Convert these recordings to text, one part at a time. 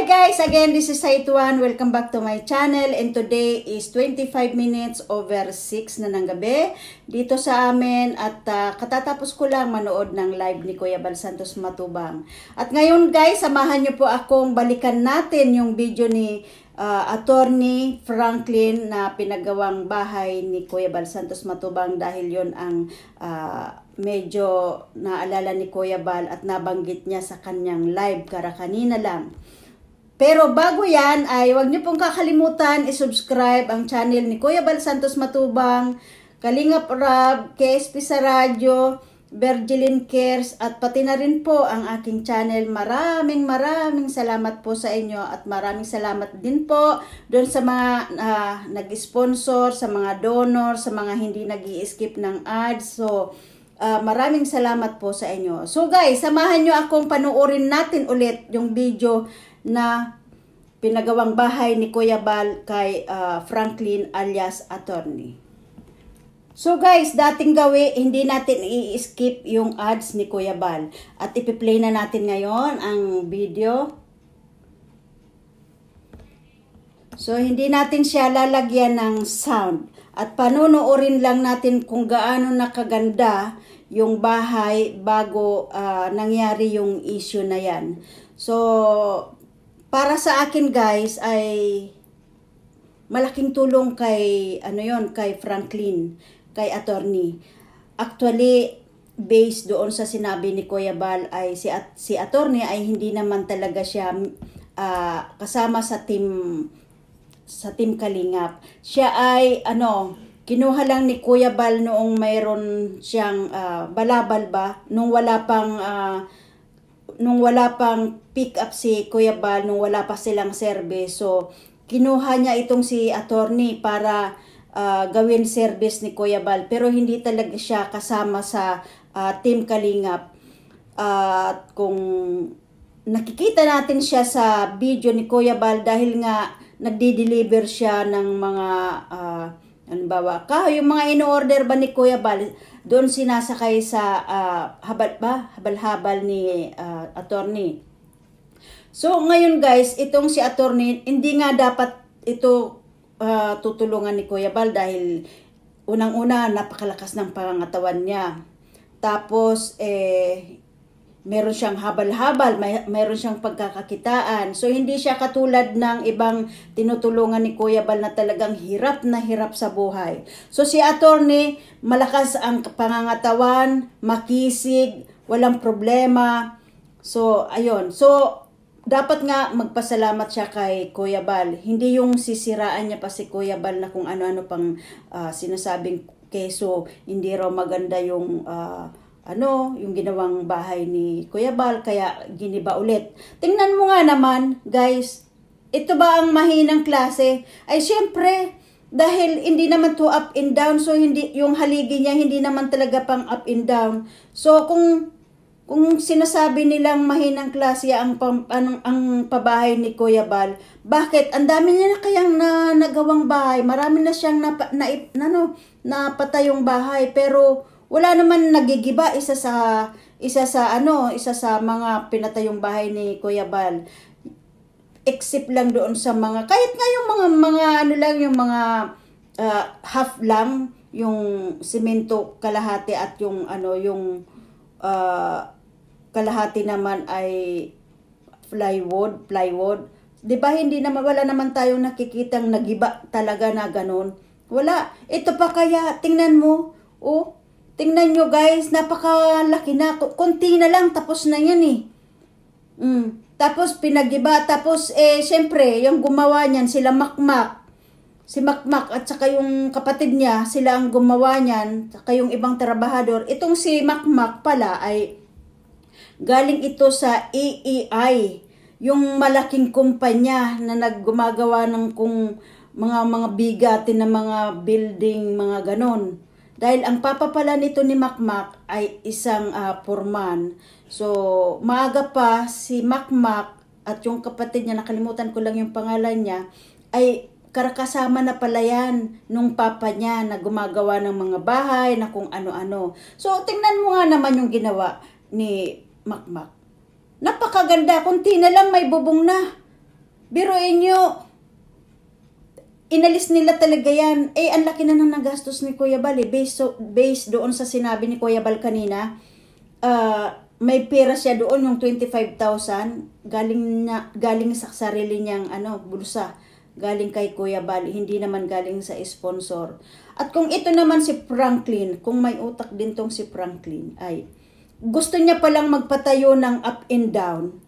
Hi guys! Again, this is Saituan. Welcome back to my channel. And today is 25 minutes over 6 na ng gabi dito sa amin. At uh, katatapos ko lang manood ng live ni Kuya Bal Santos Matubang. At ngayon guys, samahan niyo po akong balikan natin yung video ni uh, attorney Franklin na pinagawang bahay ni Kuya Bal Santos Matubang dahil yon ang uh, medyo naalala ni Kuya Bal at nabanggit niya sa kanyang live kara kanina lang. Pero bago yan ay huwag niyo pong kakalimutan i-subscribe ang channel ni Kuya Bal Santos Matubang, Kalingap Rab, KSP sa Radyo, Bergelin Cares at pati na rin po ang aking channel. Maraming maraming salamat po sa inyo at maraming salamat din po doon sa mga uh, nag-sponsor, sa mga donor, sa mga hindi nag skip ng ads. So, Uh, maraming salamat po sa inyo. So guys, samahan nyo akong panuorin natin ulit yung video na pinagawang bahay ni Kuya Bal kay uh, Franklin alias attorney. So guys, dating gawi, hindi natin i-skip yung ads ni Kuya Bal. At ipi-play na natin ngayon ang video. So hindi natin siya lalagyan ng sound. At panonoorin lang natin kung gaano nakaganda yung bahay bago uh, nangyari yung issue na yan. So para sa akin guys ay malaking tulong kay ano yon kay Franklin, kay attorney. Actually based doon sa sinabi ni Kuya Bal ay si at, si attorney ay hindi naman talaga siya uh, kasama sa team sa team Kalingap. Siya ay ano, kinuha lang ni Kuya Bal noong mayroon siyang uh, balabal ba, nung wala pang uh, nung wala pang pick up si Kuya Bal, nung wala pa silang service. So, kinuha niya itong si attorney para uh, gawin service ni Kuya Bal. Pero hindi talaga siya kasama sa uh, Team Kalingap. At uh, kung nakikita natin siya sa video ni Kuya Bal dahil nga nagdi-deliver siya ng mga uh, Halimbawa, ka, yung mga in-order ba ni Kuya Bal, doon sinasakay sa uh, habal ba? Habal-habal ni uh, attorney. So, ngayon guys, itong si attorney, hindi nga dapat ito uh, tutulungan ni Kuya Bal dahil unang-una, napakalakas ng pangatawan niya. Tapos, eh, meron siyang habal-habal, may, meron siyang pagkakakitaan. So hindi siya katulad ng ibang tinutulungan ni Kuya Bal na talagang hirap na hirap sa buhay. So si attorney, malakas ang pangangatawan, makisig, walang problema. So ayun. So dapat nga magpasalamat siya kay Kuya Bal. Hindi yung sisiraan niya pa si Kuya Bal na kung ano-ano pang uh, sinasabing keso hindi raw maganda yung uh, ano, yung ginawang bahay ni Kuya Bal, kaya giniba ulit. Tingnan mo nga naman, guys, ito ba ang mahinang klase? Ay, syempre, dahil hindi naman to up and down, so hindi, yung haligi niya hindi naman talaga pang up and down. So, kung kung sinasabi nilang mahinang klase ang, pam, ang, ang pabahay ni Kuya Bal, bakit? Ang dami niya na kayang na, nagawang bahay. Marami na siyang napa, na, na, ano, napatayong bahay. Pero wala naman nagigiba isa sa isa sa ano, isa sa mga pinatayong bahay ni Kuya Bal. Except lang doon sa mga kahit nga yung mga mga ano lang yung mga uh, half lang yung semento kalahati at yung ano yung uh, kalahati naman ay plywood, plywood. 'Di ba hindi naman wala naman tayong nakikitang nagiba talaga na ganun. Wala. Ito pa kaya tingnan mo, oh, Tingnan nyo guys, napakalaki na. Konti na lang, tapos na yan eh. Mm. Tapos pinagiba, tapos eh syempre, yung gumawa niyan sila Makmak. Si Makmak at saka yung kapatid niya, sila ang gumawa niyan, saka yung ibang trabahador. Itong si Makmak pala ay galing ito sa EEI, yung malaking kumpanya na naggumagawa ng kung mga mga bigatin na mga building, mga ganon. Dahil ang papapala nito ni Makmak ay isang uh, ah, purman. So, maaga pa si Makmak at yung kapatid niya, nakalimutan ko lang yung pangalan niya, ay karakasama na pala yan nung papa niya na gumagawa ng mga bahay na kung ano-ano. So, tingnan mo nga naman yung ginawa ni Makmak. Napakaganda, kunti na lang may bubong na. Biruin niyo inalis nila talaga yan. Eh, ang laki na ng nagastos ni Kuya Bal eh. Based, based doon sa sinabi ni Kuya Bal kanina, uh, may pera siya doon, yung 25,000, galing, na, galing sa sarili niyang ano, bulsa. Galing kay Kuya Bal, hindi naman galing sa sponsor. At kung ito naman si Franklin, kung may utak din tong si Franklin, ay gusto niya palang magpatayo ng up and down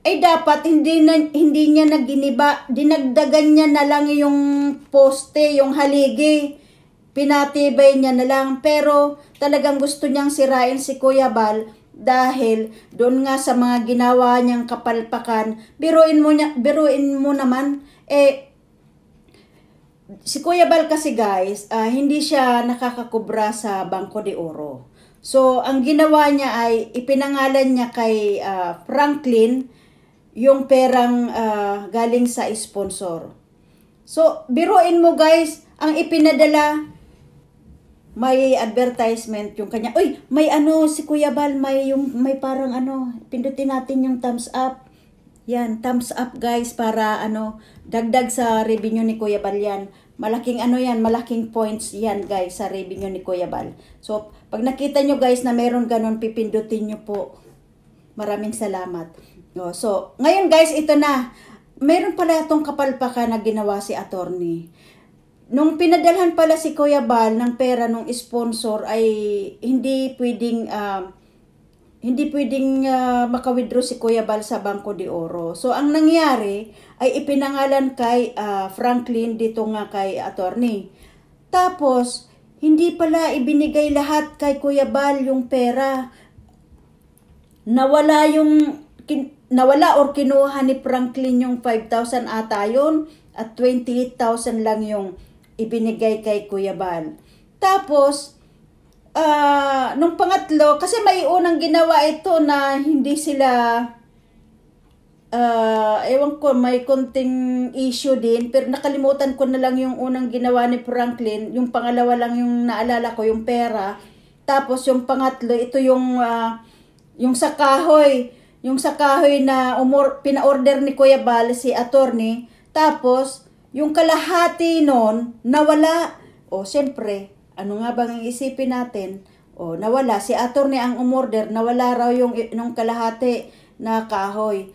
ay eh, dapat hindi na, hindi niya naginiba, dinagdagan niya na lang yung poste, yung haligi. Pinatibay niya na lang pero talagang gusto niyang sirain si Kuya Bal dahil doon nga sa mga ginawa niyang kapalpakan, biruin mo niya, biruin mo naman eh si Kuya Bal kasi guys, uh, hindi siya nakakakubra sa Bangko de Oro. So, ang ginawa niya ay ipinangalan niya kay uh, Franklin yung perang uh, galing sa sponsor. So, biruin mo guys, ang ipinadala, may advertisement yung kanya. Uy, may ano, si Kuya Bal, may, yung, may parang ano, pindutin natin yung thumbs up. Yan, thumbs up guys para ano, dagdag sa revenue ni Kuya Bal yan. Malaking ano yan, malaking points yan guys sa revenue ni Kuya Bal. So, pag nakita nyo guys na meron ganun, pipindutin nyo po. Maraming salamat. No, so, ngayon guys, ito na. Meron pala itong kapalpakan na ginawa si attorney. Nung pinadalhan pala si Kuya Bal ng pera nung sponsor ay hindi pwedeng uh, hindi pwedeng uh, ah, makawidraw si Kuya Bal sa Bangko de Oro. So, ang nangyari ay ipinangalan kay uh, Franklin dito nga kay attorney. Tapos, hindi pala ibinigay lahat kay Kuya Bal yung pera. Nawala yung nawala or kinuha ni Franklin yung 5,000 ata yun at 28,000 lang yung ibinigay kay Kuya Bal. Tapos, uh, nung pangatlo, kasi may unang ginawa ito na hindi sila, uh, ewan ko, may konting issue din, pero nakalimutan ko na lang yung unang ginawa ni Franklin, yung pangalawa lang yung naalala ko, yung pera. Tapos yung pangatlo, ito yung, uh, yung sa kahoy, yung sa kahoy na umor, pina-order ni Kuya Bal si attorney, tapos yung kalahati noon nawala. O siyempre, ano nga bang isipin natin? O nawala si attorney ang umorder, nawala raw yung nung kalahati na kahoy.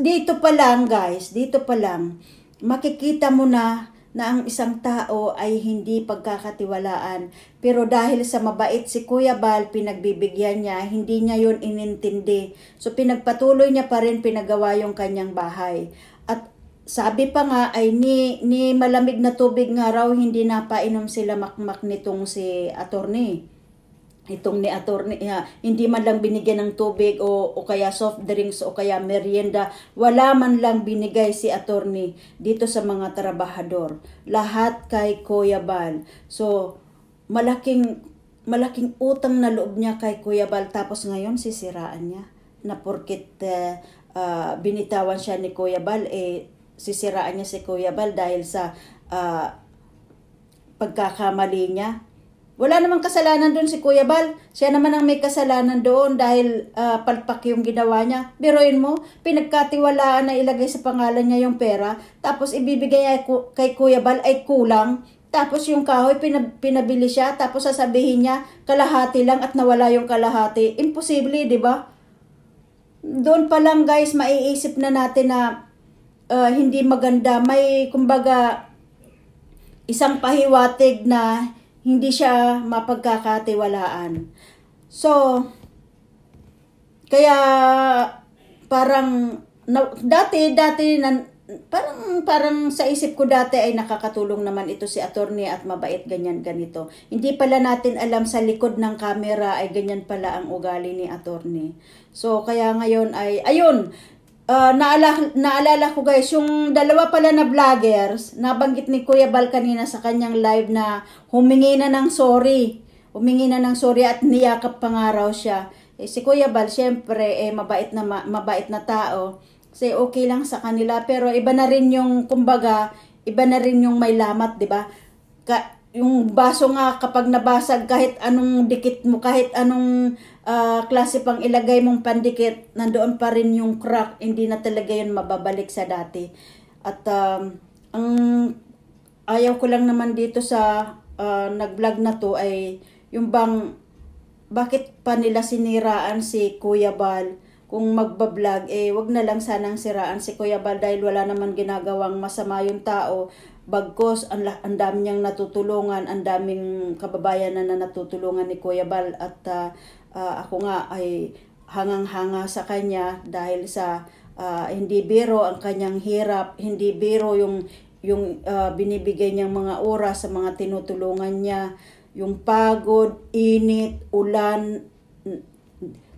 Dito pa lang guys, dito pa lang makikita mo na na ang isang tao ay hindi pagkakatiwalaan. Pero dahil sa mabait si Kuya Bal, pinagbibigyan niya, hindi niya yun inintindi. So pinagpatuloy niya pa rin pinagawa yung kanyang bahay. At sabi pa nga ay ni, ni malamig na tubig nga raw hindi napainom sila makmak nitong si attorney itong ni attorney uh, ah, hindi man lang binigyan ng tubig o, o kaya soft drinks o kaya merienda wala man lang binigay si attorney dito sa mga trabahador lahat kay Kuya Bal so malaking malaking utang na loob niya kay Kuya Bal tapos ngayon sisiraan niya na porket uh, eh, uh, ah, binitawan siya ni Kuya Bal eh sisiraan niya si Kuya Bal dahil sa uh, pagkakamali niya wala namang kasalanan doon si Kuya Bal. Siya naman ang may kasalanan doon dahil uh, palpak yung ginawa niya. Biroin mo, pinagkatiwalaan na ilagay sa pangalan niya yung pera, tapos ibibigay niya kay Kuya Bal ay kulang. Tapos yung kahoy, pinab- pinabili siya, tapos sasabihin niya, kalahati lang at nawala yung kalahati. Imposible, di ba? Doon pa lang guys, maiisip na natin na uh, hindi maganda. May, kumbaga, isang pahiwatig na hindi siya mapagkakatiwalaan. So, kaya parang na, dati dati nan, parang parang sa isip ko dati ay nakakatulong naman ito si attorney at mabait ganyan ganito. Hindi pala natin alam sa likod ng camera ay ganyan pala ang ugali ni attorney. So kaya ngayon ay ayun, uh, naala, naalala ko guys, yung dalawa pala na vloggers, nabanggit ni Kuya Bal kanina sa kanyang live na humingi na ng sorry. Humingi na ng sorry at niyakap pa nga raw siya. Eh, si Kuya Bal, syempre, eh, mabait, na, mabait na tao. Kasi okay lang sa kanila, pero iba na rin yung, kumbaga, iba na rin yung may lamat, di ba? Ka, yung baso nga kapag nabasag kahit anong dikit mo, kahit anong uh, klase pang ilagay mong pandikit, nandoon pa rin yung crack, hindi na talaga yun mababalik sa dati. At um, ang ayaw ko lang naman dito sa uh, nag-vlog na to ay yung bang bakit pa nila siniraan si Kuya Bal kung magbablog eh wag na lang sanang siraan si Kuya Bal dahil wala naman ginagawang masama yung tao Bagkos, ang, ang dami niyang natutulungan, ang daming kababayan na natutulungan ni Kuya Bal at uh, uh, ako nga ay hangang-hanga sa kanya dahil sa uh, hindi biro ang kanyang hirap, hindi biro yung yung uh, binibigay niyang mga oras sa mga tinutulungan niya, yung pagod, init, ulan,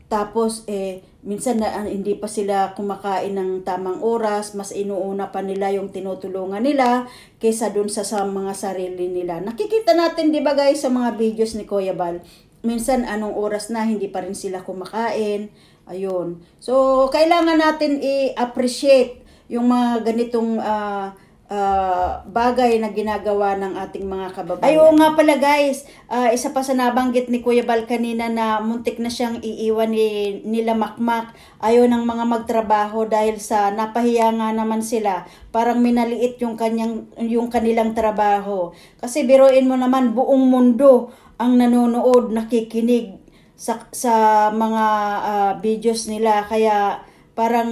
tapos, eh, minsan na, ah, hindi pa sila kumakain ng tamang oras, mas inuuna pa nila yung tinutulungan nila kaysa dun sa, sa mga sarili nila. Nakikita natin, di ba guys, sa mga videos ni Kuya Bal, minsan anong oras na hindi pa rin sila kumakain. Ayun. So, kailangan natin i-appreciate yung mga ganitong uh, uh, bagay na ginagawa ng ating mga kababayan. Ayo nga pala guys, uh, isa pa sa nabanggit ni Kuya Bal kanina na muntik na siyang iiwan ni, nila Makmak. Ayo ng mga magtrabaho dahil sa napahiya nga naman sila. Parang minaliit yung, kanyang, yung kanilang trabaho. Kasi biroin mo naman buong mundo ang nanonood, nakikinig sa, sa mga uh, videos nila. Kaya parang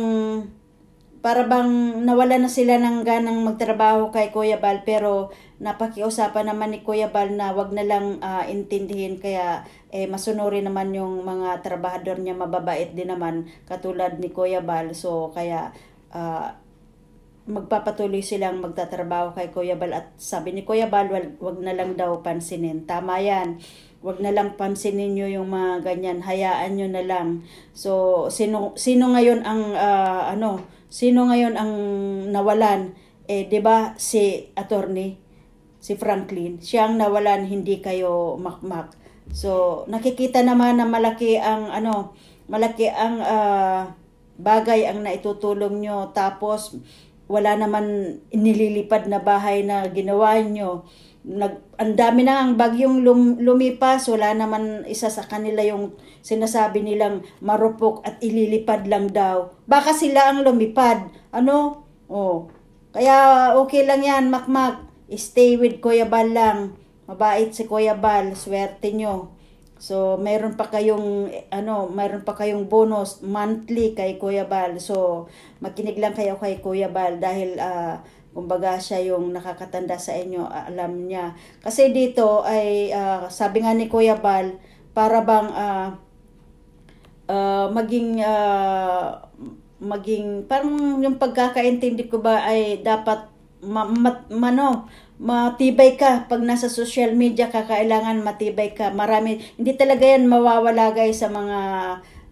para bang nawala na sila ng ganang magtrabaho kay Kuya Bal pero napakiusapan naman ni Kuya Bal na wag na lang uh, intindihin kaya eh, masunuri naman yung mga trabahador niya mababait din naman katulad ni Kuya Bal so kaya uh, magpapatuloy silang magtatrabaho kay Kuya Bal at sabi ni Kuya Bal wag, na lang daw pansinin tama yan wag na lang pansinin niyo yung mga ganyan hayaan niyo na lang so sino sino ngayon ang uh, ano Sino ngayon ang nawalan? Eh, di ba si attorney, si Franklin, siya ang nawalan, hindi kayo makmak. So, nakikita naman na malaki ang ano, malaki ang uh, bagay ang naitutulong nyo. Tapos, wala naman nililipad na bahay na ginawa nyo nag ang dami na ang bagyong lum, lumipas wala naman isa sa kanila yung sinasabi nilang marupok at ililipad lang daw baka sila ang lumipad ano oh kaya okay lang yan makmak stay with Kuya Bal lang mabait si Kuya Bal swerte nyo so meron pa kayong ano meron pa kayong bonus monthly kay Kuya Bal so makinig lang kayo kay Kuya Bal dahil uh, kumbaga siya yung nakakatanda sa inyo, alam niya. Kasi dito ay uh, sabi nga ni Kuya Bal, para bang uh, uh, maging uh, maging parang yung pagkakaintindi ko ba ay dapat ma, ma, mano, matibay ka pag nasa social media kakailangan matibay ka marami hindi talaga yan mawawala guys sa mga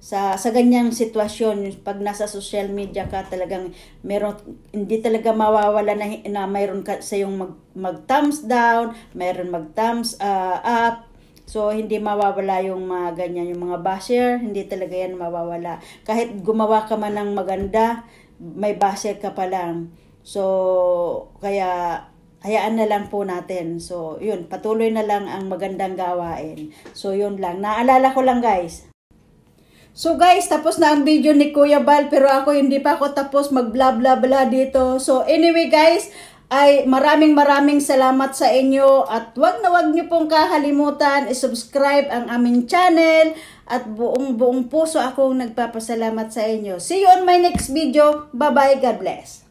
sa sa ganyang sitwasyon pag nasa social media ka talagang meron hindi talaga mawawala na, na mayroon ka sa yung mag, mag thumbs down, mayroon mag thumbs uh, ah, up. So hindi mawawala yung mga ganyan yung mga basher, hindi talaga yan mawawala. Kahit gumawa ka man ng maganda, may basher ka pa lang. So kaya hayaan na lang po natin. So, yun, patuloy na lang ang magandang gawain. So, yun lang. Naalala ko lang, guys. So guys, tapos na ang video ni Kuya Bal pero ako hindi pa ako tapos mag bla dito. So anyway guys, ay maraming maraming salamat sa inyo at wag na wag niyo pong kahalimutan i-subscribe ang aming channel at buong buong puso akong nagpapasalamat sa inyo. See you on my next video. Bye bye. God bless.